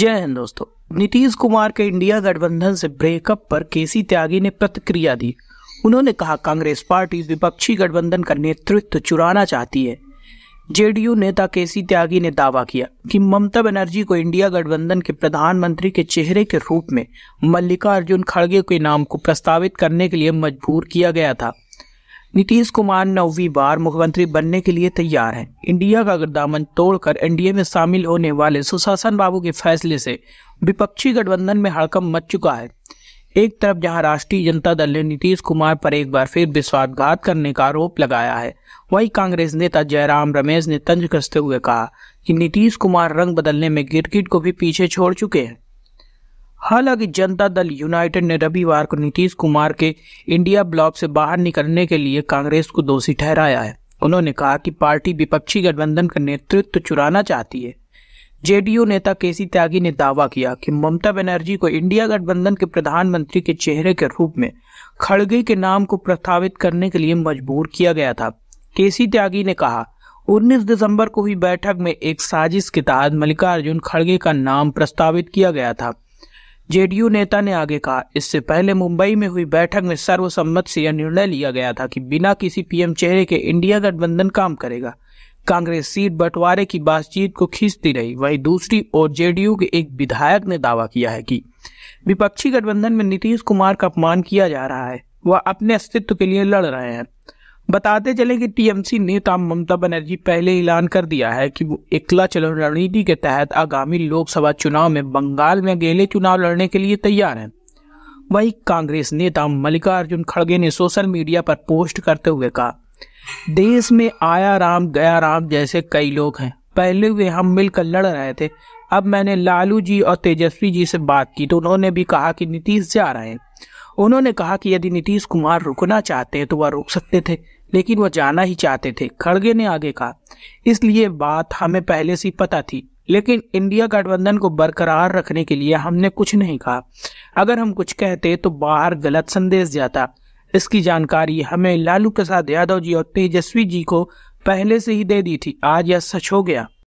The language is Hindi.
जय हिंद दोस्तों नीतीश कुमार के इंडिया गठबंधन से ब्रेकअप पर केसी त्यागी ने प्रतिक्रिया दी उन्होंने कहा कांग्रेस पार्टी विपक्षी गठबंधन का नेतृत्व चुराना चाहती है जेडीयू नेता केसी त्यागी ने दावा किया कि ममता बनर्जी को इंडिया गठबंधन के प्रधानमंत्री के चेहरे के रूप में मल्लिकार्जुन खड़गे के नाम को प्रस्तावित करने के लिए मजबूर किया गया था नीतीश कुमार नौवीं बार मुख्यमंत्री बनने के लिए तैयार हैं इंडिया का गर्दामन तोड़कर एनडीए में शामिल होने वाले सुशासन बाबू के फैसले से विपक्षी गठबंधन में हड़कम मच चुका है एक तरफ जहां राष्ट्रीय जनता दल ने नीतीश कुमार पर एक बार फिर विश्वासघात करने का आरोप लगाया है वही कांग्रेस नेता जयराम रमेश ने तंज कसते हुए कहा कि नीतीश कुमार रंग बदलने में गिरगिट को भी पीछे छोड़ चुके हैं हालांकि जनता दल यूनाइटेड ने रविवार को नीतीश कुमार के इंडिया ब्लॉक से बाहर निकलने के लिए कांग्रेस को दोषी ठहराया है उन्होंने कहा कि पार्टी विपक्षी गठबंधन का नेतृत्व चुराना चाहती है जेडीयू नेता केसी त्यागी ने दावा किया कि ममता बनर्जी को इंडिया गठबंधन के प्रधानमंत्री के चेहरे के रूप में खड़गे के नाम को प्रस्तावित करने के लिए मजबूर किया गया था केसी त्यागी ने कहा 19 दिसंबर को हुई बैठक में एक साजिश के तहत मल्लिकार्जुन खड़गे का नाम प्रस्तावित किया गया था जेडीयू नेता ने आगे कहा इससे पहले मुंबई में हुई बैठक में सर्वसम्मति से यह निर्णय लिया गया था कि बिना किसी पीएम चेहरे के इंडिया गठबंधन काम करेगा कांग्रेस सीट बंटवारे की बातचीत को खींचती रही वहीं दूसरी ओर जेडीयू के एक विधायक ने दावा किया है कि विपक्षी गठबंधन में नीतीश कुमार का अपमान किया जा रहा है वह अपने अस्तित्व के लिए लड़ रहे हैं बताते चले कि टीएमसी नेता ममता बनर्जी पहले ऐलान कर दिया है कि वो इकला चलो रणनीति के तहत आगामी लोकसभा चुनाव में बंगाल में अकेले चुनाव लड़ने के लिए तैयार हैं वहीं कांग्रेस नेता मल्लिकार्जुन खड़गे ने सोशल मीडिया पर पोस्ट करते हुए कहा देश में आया राम गया राम जैसे कई लोग हैं पहले वे हम मिलकर लड़ रहे थे अब मैंने लालू जी और तेजस्वी जी से बात की तो उन्होंने भी कहा कि नीतीश जा रहे हैं उन्होंने कहा कि यदि नीतीश कुमार रुकना चाहते हैं तो वह रुक सकते थे लेकिन वह जाना ही चाहते थे खड़गे ने आगे कहा इसलिए बात हमें पहले से पता थी लेकिन इंडिया गठबंधन को बरकरार रखने के लिए हमने कुछ नहीं कहा अगर हम कुछ कहते तो बाहर गलत संदेश जाता इसकी जानकारी हमें लालू प्रसाद यादव जी और तेजस्वी जी को पहले से ही दे दी थी आज यह सच हो गया